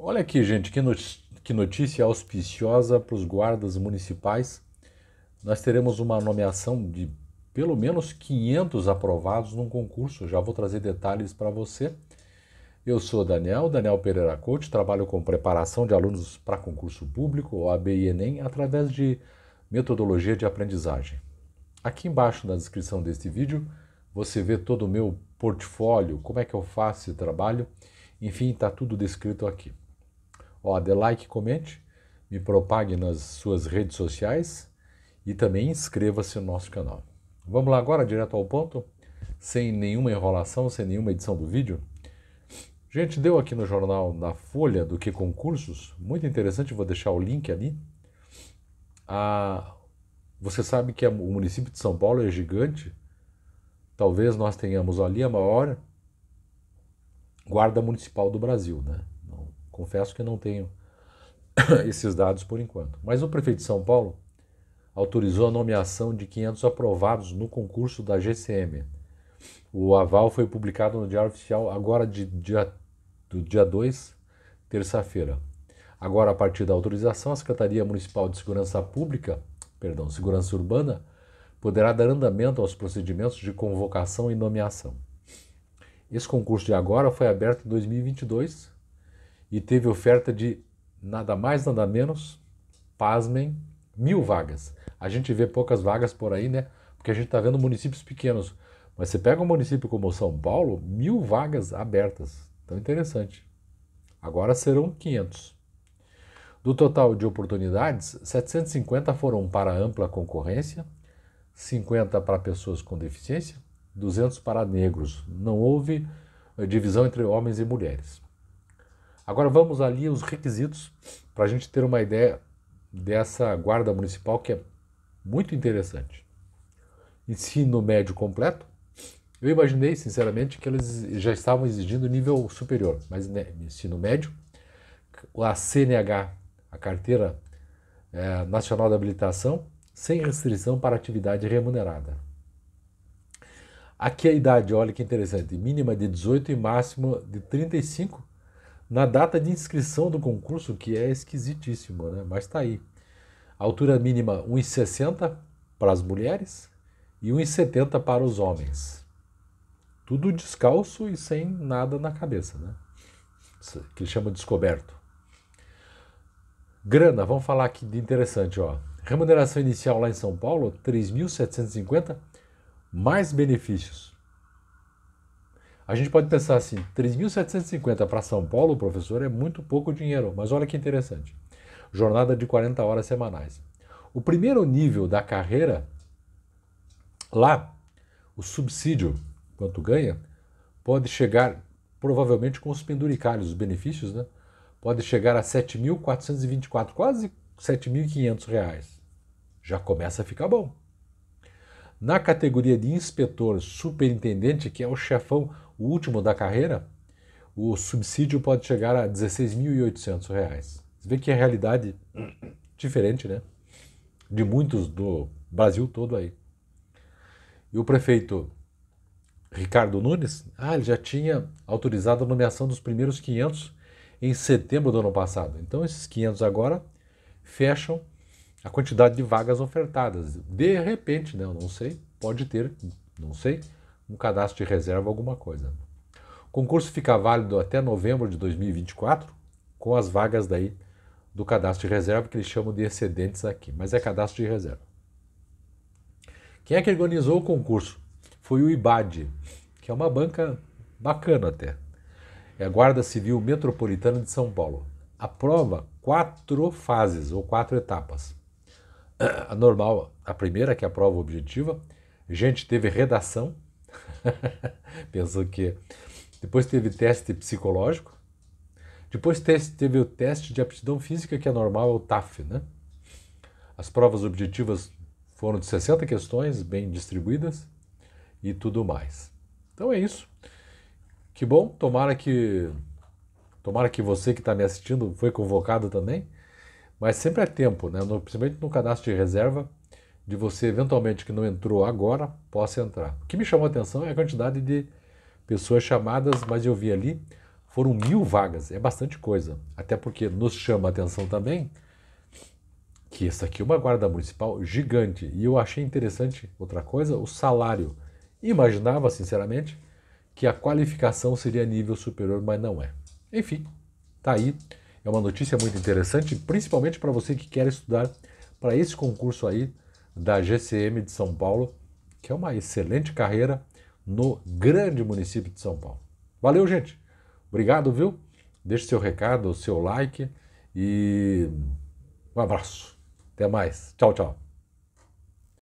Olha aqui, gente, que notícia auspiciosa para os guardas municipais. Nós teremos uma nomeação de pelo menos 500 aprovados num concurso. Já vou trazer detalhes para você. Eu sou Daniel, Daniel Pereira Coach, trabalho com preparação de alunos para concurso público, OAB e Enem, através de metodologia de aprendizagem. Aqui embaixo na descrição deste vídeo, você vê todo o meu portfólio, como é que eu faço esse trabalho. Enfim, está tudo descrito aqui. Ó, dê like, comente, me propague nas suas redes sociais e também inscreva-se no nosso canal. Vamos lá agora, direto ao ponto, sem nenhuma enrolação, sem nenhuma edição do vídeo. Gente, deu aqui no jornal da Folha do que concursos, muito interessante, vou deixar o link ali. Ah, você sabe que o município de São Paulo é gigante, talvez nós tenhamos ali a maior guarda municipal do Brasil, né? Confesso que não tenho esses dados por enquanto. Mas o prefeito de São Paulo autorizou a nomeação de 500 aprovados no concurso da GCM. O aval foi publicado no Diário Oficial agora de dia, do dia 2, terça-feira. Agora, a partir da autorização, a Secretaria Municipal de Segurança Pública, perdão, Segurança Urbana, poderá dar andamento aos procedimentos de convocação e nomeação. Esse concurso de agora foi aberto em 2022 e teve oferta de nada mais, nada menos, pasmem, mil vagas. A gente vê poucas vagas por aí, né? Porque a gente está vendo municípios pequenos. Mas você pega um município como São Paulo, mil vagas abertas. Então, interessante. Agora serão 500. Do total de oportunidades, 750 foram para ampla concorrência, 50 para pessoas com deficiência, 200 para negros. Não houve eh, divisão entre homens e mulheres. Agora vamos ali os requisitos para a gente ter uma ideia dessa guarda municipal que é muito interessante. Ensino médio completo. Eu imaginei, sinceramente, que eles já estavam exigindo nível superior, mas né, ensino médio, a CNH, a Carteira é, Nacional de Habilitação, sem restrição para atividade remunerada. Aqui a idade, olha que interessante, mínima de 18 e máximo de 35 na data de inscrição do concurso, que é esquisitíssimo, né? Mas está aí. altura mínima 1,60 para as mulheres e 1,70 para os homens. Tudo descalço e sem nada na cabeça, né? que ele chama descoberto. Grana, vamos falar aqui de interessante, ó. Remuneração inicial lá em São Paulo, 3.750 mais benefícios. A gente pode pensar assim: 3.750 para São Paulo, professor, é muito pouco dinheiro, mas olha que interessante. Jornada de 40 horas semanais. O primeiro nível da carreira, lá, o subsídio, quanto ganha, pode chegar, provavelmente com os penduricalhos, os benefícios, né? Pode chegar a 7.424, quase 7.500 reais. Já começa a ficar bom. Na categoria de inspetor superintendente, que é o chefão último da carreira, o subsídio pode chegar a R$ 16.800. Você vê que é realidade diferente, né? De muitos do Brasil todo aí. E o prefeito Ricardo Nunes, ah, ele já tinha autorizado a nomeação dos primeiros 500 em setembro do ano passado. Então esses 500 agora fecham a quantidade de vagas ofertadas. De repente, né, eu não sei, pode ter, não sei, um cadastro de reserva, alguma coisa. O concurso fica válido até novembro de 2024, com as vagas daí do cadastro de reserva, que eles chamam de excedentes aqui, mas é cadastro de reserva. Quem é que organizou o concurso? Foi o IBAD, que é uma banca bacana até. É a Guarda Civil Metropolitana de São Paulo. A prova, quatro fases ou quatro etapas a normal, a primeira que é a prova objetiva. Gente, teve redação. Pensou que. Depois teve teste psicológico. Depois teve o teste de aptidão física, que é normal, é o TAF, né? As provas objetivas foram de 60 questões, bem distribuídas e tudo mais. Então é isso. Que bom, tomara que tomara que você que está me assistindo foi convocado também mas sempre é tempo, né? No, principalmente no cadastro de reserva, de você eventualmente que não entrou agora, possa entrar. O que me chamou a atenção é a quantidade de pessoas chamadas, mas eu vi ali, foram mil vagas, é bastante coisa. Até porque nos chama a atenção também que essa aqui é uma guarda municipal gigante. E eu achei interessante outra coisa, o salário. Imaginava, sinceramente, que a qualificação seria nível superior, mas não é. Enfim, tá aí. É uma notícia muito interessante, principalmente para você que quer estudar para esse concurso aí da GCM de São Paulo, que é uma excelente carreira no grande município de São Paulo. Valeu, gente. Obrigado, viu? Deixe seu recado, seu like e um abraço. Até mais. Tchau, tchau.